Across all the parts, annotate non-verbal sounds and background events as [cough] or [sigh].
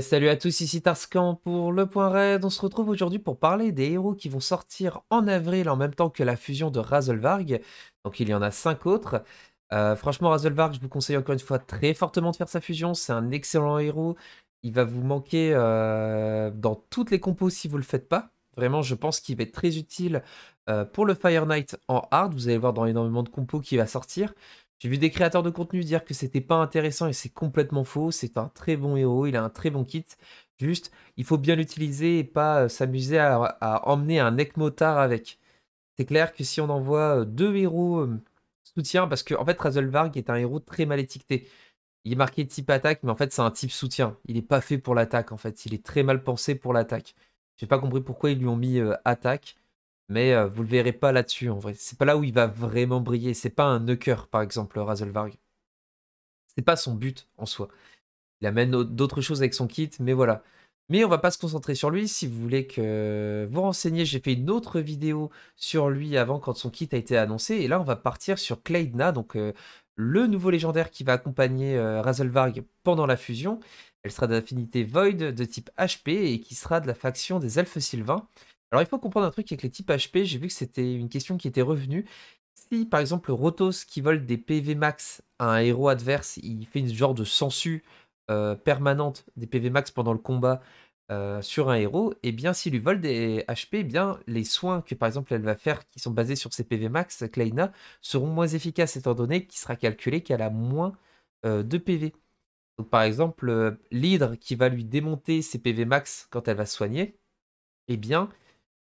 salut à tous, ici Tarscan pour Le Point Raid. On se retrouve aujourd'hui pour parler des héros qui vont sortir en avril en même temps que la fusion de Razelvarg. Donc il y en a 5 autres. Euh, franchement, Razelvarg je vous conseille encore une fois très fortement de faire sa fusion. C'est un excellent héros. Il va vous manquer euh, dans toutes les compos si vous le faites pas. Vraiment, je pense qu'il va être très utile euh, pour le Fire Knight en hard. Vous allez voir dans énormément de compos qui va sortir. J'ai vu des créateurs de contenu dire que c'était pas intéressant et c'est complètement faux. C'est un très bon héros, il a un très bon kit. Juste, il faut bien l'utiliser et pas euh, s'amuser à, emmener un motard avec. C'est clair que si on envoie euh, deux héros euh, soutien, parce qu'en en fait, Razzlevarg est un héros très mal étiqueté. Il est marqué type attaque, mais en fait, c'est un type soutien. Il est pas fait pour l'attaque, en fait. Il est très mal pensé pour l'attaque. J'ai pas compris pourquoi ils lui ont mis attaque mais vous euh, vous le verrez pas là-dessus en vrai. C'est pas là où il va vraiment briller. C'est pas un knocker par exemple, Ce C'est pas son but en soi. Il amène d'autres choses avec son kit, mais voilà. Mais on va pas se concentrer sur lui. Si vous voulez que vous renseignez, j'ai fait une autre vidéo sur lui avant quand son kit a été annoncé. Et là, on va partir sur Claydna, donc euh, le nouveau légendaire qui va accompagner euh, Razelvarg pendant la fusion. Elle sera d'affinité Void de type HP et qui sera de la faction des Elfes Sylvains. Alors il faut comprendre un truc avec les types HP, j'ai vu que c'était une question qui était revenue. Si par exemple Rotos qui vole des PV max à un héros adverse, il fait une genre de sensu euh, permanente des PV max pendant le combat euh, sur un héros, et eh bien s'il lui vole des HP, eh bien les soins que par exemple elle va faire qui sont basés sur ses PV max, Kleina, seront moins efficaces étant donné qu'il sera calculé qu'elle a moins euh, de PV. Donc par exemple, l'hydre qui va lui démonter ses PV max quand elle va soigner, eh bien,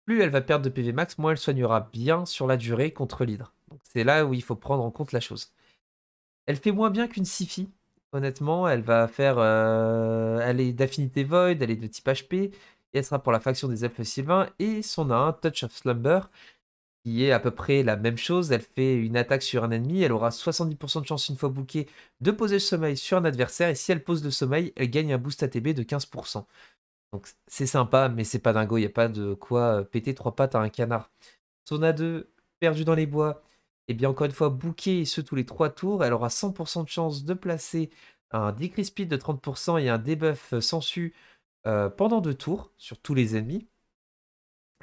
plus elle va perdre de PV max, moins elle soignera bien sur la durée contre l'hydre. Donc c'est là où il faut prendre en compte la chose. Elle fait moins bien qu'une Sifi. Honnêtement, elle va faire. Euh, elle est d'affinité Void, elle est de type HP, et elle sera pour la faction des elfes sylvains, et son a un Touch of Slumber, qui est à peu près la même chose. Elle fait une attaque sur un ennemi, elle aura 70% de chance une fois bouquée de poser le sommeil sur un adversaire, et si elle pose le sommeil, elle gagne un boost ATB de 15%. Donc c'est sympa, mais c'est pas dingo, il n'y a pas de quoi euh, péter trois pattes à un canard. a 2, perdu dans les bois, et eh bien encore une fois, bouquée ce tous les trois tours, elle aura 100% de chance de placer un decrease de 30% et un debuff euh, sans su euh, pendant deux tours sur tous les ennemis.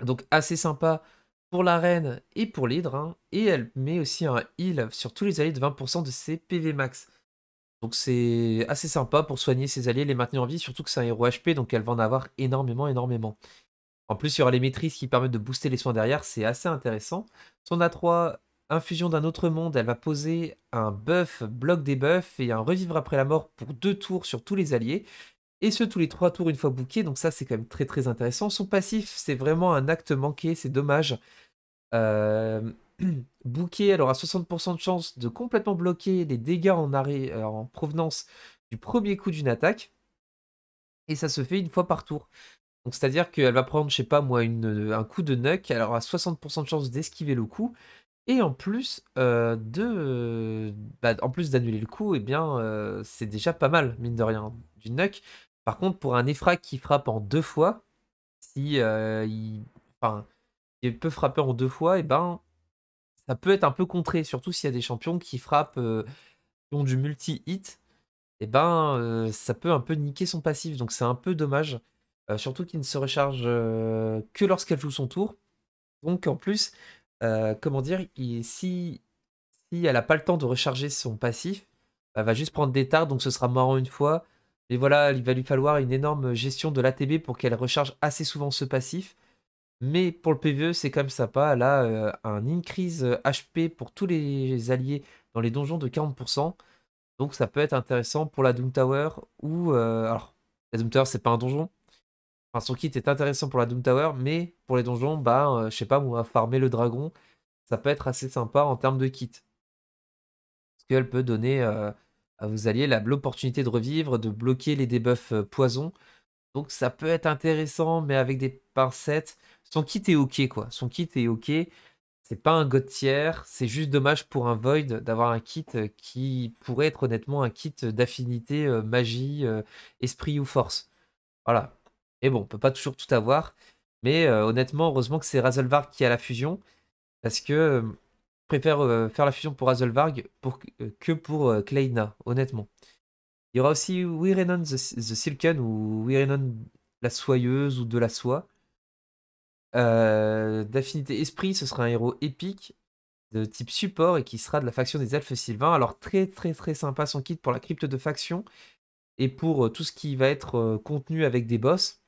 Donc assez sympa pour la reine et pour l'hydre, et elle met aussi un heal sur tous les alliés de 20% de ses PV max. Donc c'est assez sympa pour soigner ses alliés, les maintenir en vie, surtout que c'est un héros HP, donc elle va en avoir énormément, énormément. En plus, il y aura les maîtrises qui permettent de booster les soins derrière, c'est assez intéressant. Son A3, infusion d'un autre monde, elle va poser un buff, bloc des buffs et un revivre après la mort pour deux tours sur tous les alliés. Et ce, tous les trois tours une fois bouqués, donc ça c'est quand même très très intéressant. Son passif, c'est vraiment un acte manqué, c'est dommage. Euh, [clears throat] Bouquet, elle aura 60% de chance de complètement bloquer les dégâts en, arrêt, euh, en provenance du premier coup d'une attaque. Et ça se fait une fois par tour. Donc c'est-à-dire qu'elle va prendre, je sais pas moi, une, euh, un coup de nuck, elle aura 60% de chance d'esquiver le coup. Et en plus euh, de, bah, en plus d'annuler le coup, et eh bien c'est déjà pas mal mine de rien du nuck. Par contre, pour un effrac qui frappe en deux fois, si il, peut frapper en deux fois, et eh ben ça peut être un peu contré, surtout s'il y a des champions qui frappent, euh, qui ont du multi-hit, et eh bien ben euh, ça peut un peu niquer son passif, donc c'est un peu dommage. Euh, surtout qu'il ne se recharge que lorsqu'elle joue son tour. Donc en plus, comment dire, si, si elle n'a pas le temps de recharger son passif, elle va juste prendre des tards, donc ce sera marrant une fois. Mais voilà, il va lui falloir une énorme gestion de l'ATB pour qu'elle recharge assez souvent ce passif. Mais pour le PvE, c'est quand même sympa, Là, a euh, un increase HP euh, pour tous les alliés dans les donjons de 40%. Donc ça peut être intéressant pour la Doom Tower ou... Euh, alors, la Doom Tower, c'est pas un donjon. Enfin, son kit est intéressant pour la Doom Tower, mais pour les donjons, bah, je sais pas, va farmer le dragon, ça peut être assez sympa en termes de kit. Parce qu'elle peut donner à vos alliés l'opportunité de revivre, de bloquer les debuffs poison, donc ça peut être intéressant, mais avec des pincettes. Son kit est ok, quoi. Son kit est ok. C'est pas un god C'est juste dommage pour un Void d'avoir un kit euh, qui pourrait être honnêtement un kit d'affinité, euh, magie, euh, esprit ou force. Voilà. Et bon, on peut pas toujours tout avoir. Mais honnêtement, heureusement que c'est Razelvarg qui a la fusion. Parce que je préfère faire la fusion pour Razelvarg pour, que pour Kleina, honnêtement. Il y aura aussi Wirenon the, Silken ou Wirenon la soyeuse ou de la soie. Euh, d'affinité esprit, ce sera un héros épique de type support et qui sera de la faction des elfes sylvains. Alors très très très sympa son kit pour la crypte de faction et pour euh, tout ce qui va être euh, contenu avec des boss.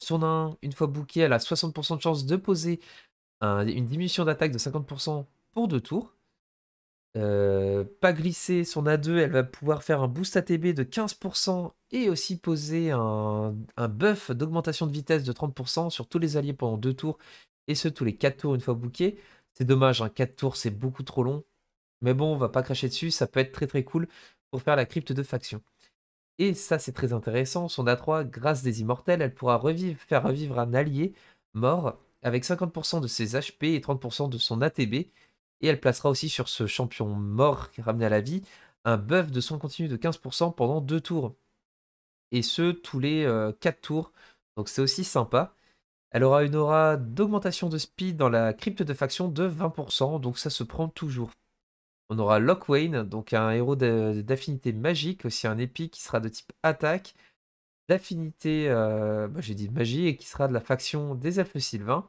Son 1, une fois booké, elle a 60% de chance de poser une diminution d'attaque de 50% pour deux tours. Euh, pas glisser son A2, elle va pouvoir faire un boost ATB de 15% et aussi poser un, un buff d'augmentation de vitesse de 30% sur tous les alliés pendant 2 tours et ce tous les 4 tours une fois booké. C'est dommage, un hein, 4 tours c'est beaucoup trop long. Mais bon, on va pas cracher dessus, ça peut être très très cool pour faire la crypte de faction. Et ça c'est très intéressant, son A3, grâce des immortels, elle pourra faire revivre un allié mort avec 50% de ses HP et 30% de son ATB et elle placera aussi sur ce champion mort qui ramené à la vie un buff de son continu de 15% pendant deux tours. Et ce, tous les 4 euh, quatre tours. Donc c'est aussi sympa. Elle aura une aura d'augmentation de speed dans la crypte de faction de 20%, donc ça se prend toujours. On aura Lockwayne, donc un héros d'affinité magique, aussi un épique qui sera de type attaque, d'affinité, euh, bah, j'ai dit magie, et qui sera de la faction des elfes sylvains.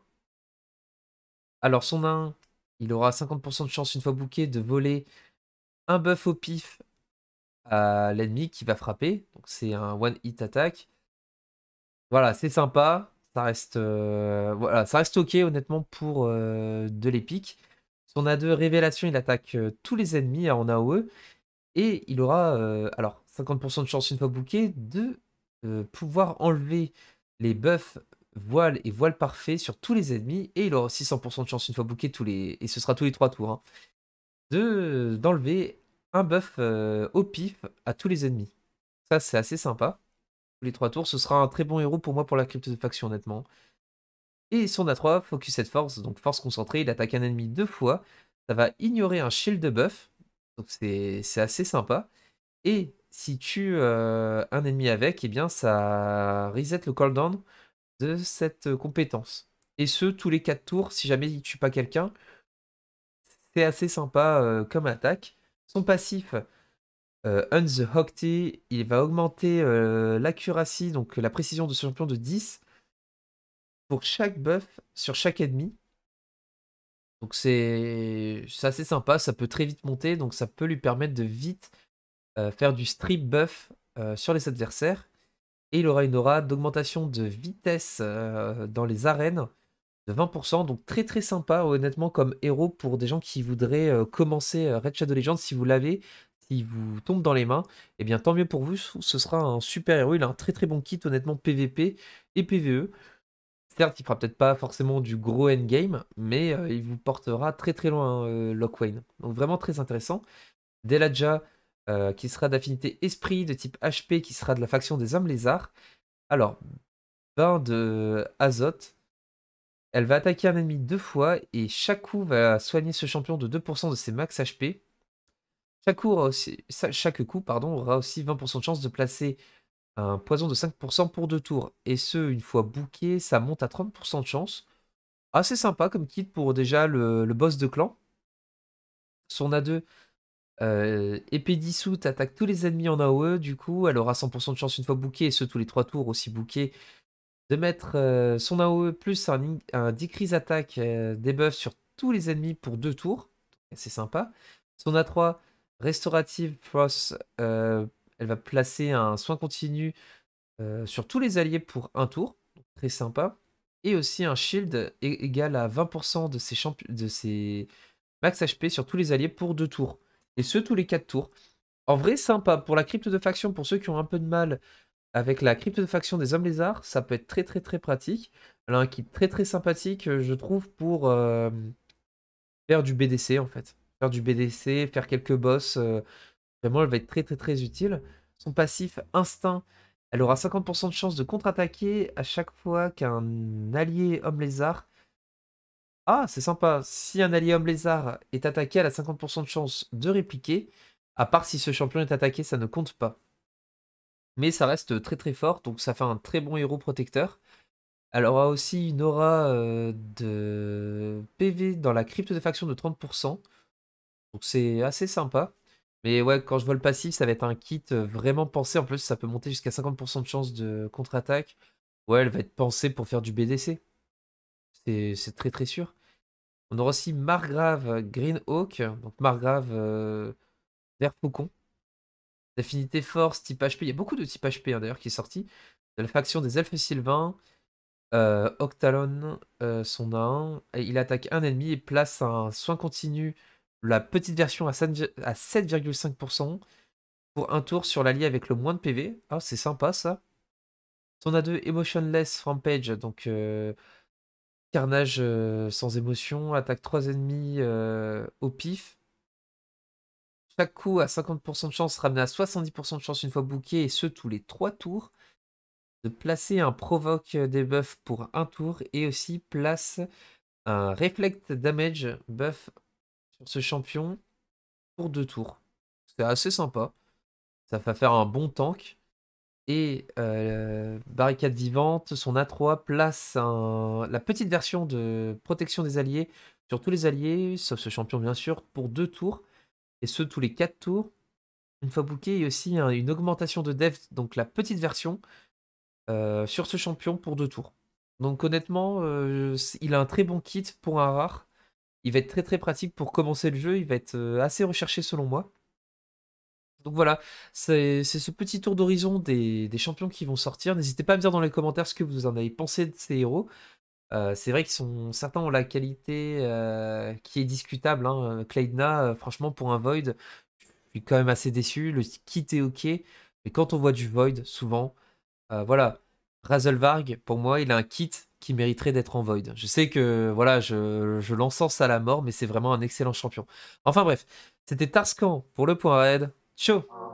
Alors son 1 il aura 50% de chance, une fois bouqué, de voler un buff au pif à l'ennemi qui va frapper. Donc c'est un one-hit attack. Voilà, c'est sympa. Ça reste, euh, voilà, ça reste ok, honnêtement, pour euh, de l'épique. Son A2 Révélation, il attaque euh, tous les ennemis hein, en AOE. Et il aura alors 50% de chance une fois bouqué de pouvoir enlever les buffs voile et voile parfait sur tous les ennemis et il aura 600% de chance une fois booké tous les et ce sera tous les trois tours hein, de d'enlever un buff euh, au pif à tous les ennemis. Ça c'est assez sympa. Tous les trois tours, ce sera un très bon héros pour moi pour la crypte de faction honnêtement. Et son A3, Focus cette Force, donc force concentrée, il attaque un ennemi deux fois, ça va ignorer un shield de buff, donc c'est assez sympa. Et si tu euh, un ennemi avec, et eh bien ça reset le cooldown de cette euh, compétence. Et ce, tous les 4 tours, si jamais il tue pas quelqu'un, c'est assez sympa euh, comme attaque. Son passif, un the Hocty, il va augmenter euh, l'accuracy, donc la précision de ce champion de 10 pour chaque buff sur chaque ennemi. Donc c'est assez sympa, ça peut très vite monter, donc ça peut lui permettre de vite faire du strip buff sur les adversaires. Et il aura une aura d'augmentation de vitesse euh, dans les arènes de 20%. Donc très très sympa honnêtement comme héros pour des gens qui voudraient euh, commencer euh, Red Shadow Legends si vous l'avez. s'il vous tombe dans les mains, eh bien tant mieux pour vous, ce sera un super héros, il a un très très bon kit honnêtement PVP et PVE. Certes, il fera peut-être pas forcément du gros endgame, mais il vous portera très très loin lock Lockwain. Donc vraiment très intéressant. Delaja, euh, qui sera d'affinité esprit, de type HP, qui sera de la faction des hommes lézards. Alors, bain de azote. Elle va attaquer un ennemi deux fois et chaque coup va soigner ce champion de 2% de ses max HP. Chaque coup, aura aussi, chaque coup pardon, aura aussi 20% de chance de placer un poison de 5% pour deux tours. Et ce, une fois bouqué, ça monte à 30% de chance. Assez sympa comme kit pour déjà le, le boss de clan. Son A2, euh, épée dissoute attaque tous les ennemis en AOE, du coup, elle aura 100% de chance une fois bouquée, et ce tous les 3 tours aussi bouquée, de mettre euh, son AOE plus un, un decrease attaque des euh, debuff sur tous les ennemis pour 2 tours. C'est sympa. Son A3, restaurative Frost, elle va placer un soin continu sur tous les alliés pour 1 tour. très sympa. Et aussi un shield égal à 20% de ses, de ses max HP sur tous les alliés pour 2 tours. Et ce, tous les 4 tours. En vrai, sympa. Pour la crypte de faction, pour ceux qui ont un peu de mal avec la crypte de faction des hommes lézards, ça peut être très très très pratique. Elle a un kit très très sympathique, euh, je trouve, pour euh, faire du BDC en fait. Faire du BDC, faire quelques boss. Euh, vraiment, elle va être très très très utile. Son passif instinct, elle aura 50% de chance de contre-attaquer à chaque fois qu'un allié homme lézard ah, c'est sympa. Si un allié homme lézard est attaqué, elle a 50% de chance de répliquer. À part si ce champion est attaqué, ça ne compte pas. Mais ça reste très très fort, donc ça fait un très bon héros protecteur. Elle aura aussi une aura euh, de PV dans la crypte de faction de 30%. Donc c'est assez sympa. Mais ouais, quand je vois le passif, ça va être un kit euh, vraiment pensé. En plus, ça peut monter jusqu'à 50% de chance de contre-attaque. Ouais, elle va être pensée pour faire du BDC. C'est très très sûr. On aura aussi Margrave euh, Greenhawk, donc Margrave euh, vert Faucon. D'affinité force, type HP. Il y a beaucoup de type HP hein, d'ailleurs qui est sorti. De la faction des elfes sylvains. Euh, Octalon, euh, son a Il attaque un ennemi et place un soin continu, la petite version à 7,5% pour un tour sur l'allié avec le moins de PV. Ah, c'est sympa ça. Son A2 Emotionless Rampage, donc Carnage sans émotion, attaque 3 ennemis au pif. Chaque coup à 50% de chance, ramener à 70% de chance une fois bouqué, et ce tous les 3 tours. De placer un provoque debuff pour un tour, et aussi place un reflect damage buff sur ce champion pour deux tours. C'est assez sympa. Ça va faire un bon tank et euh, Barricade Vivante, son A3 place la petite version de protection des alliés sur tous les alliés, sauf ce champion bien sûr, pour deux tours, et ce tous les quatre tours. Une fois booké, il y a aussi une augmentation de dev, donc la petite version, euh, sur ce champion pour deux tours. Donc honnêtement, euh, il a un très bon kit pour un rare. Il va être très très pratique pour commencer le jeu, il va être assez recherché selon moi. Donc voilà, c'est ce petit tour d'horizon des, champions qui vont sortir. N'hésitez pas à me dire dans les commentaires ce que vous en avez pensé de ces héros. Euh, c'est vrai que certains ont la qualité euh, qui est discutable. Hein. Euh, franchement, pour un Void, je suis quand même assez déçu. Le kit est ok, mais quand on voit du Void, souvent, voilà, voilà, Razelvarg, pour moi, il a un kit qui mériterait d'être en Void. Je sais que voilà, je, je l'encense à la mort, mais c'est vraiment un excellent champion. Enfin bref, c'était Tarscan pour le point raid. Sure.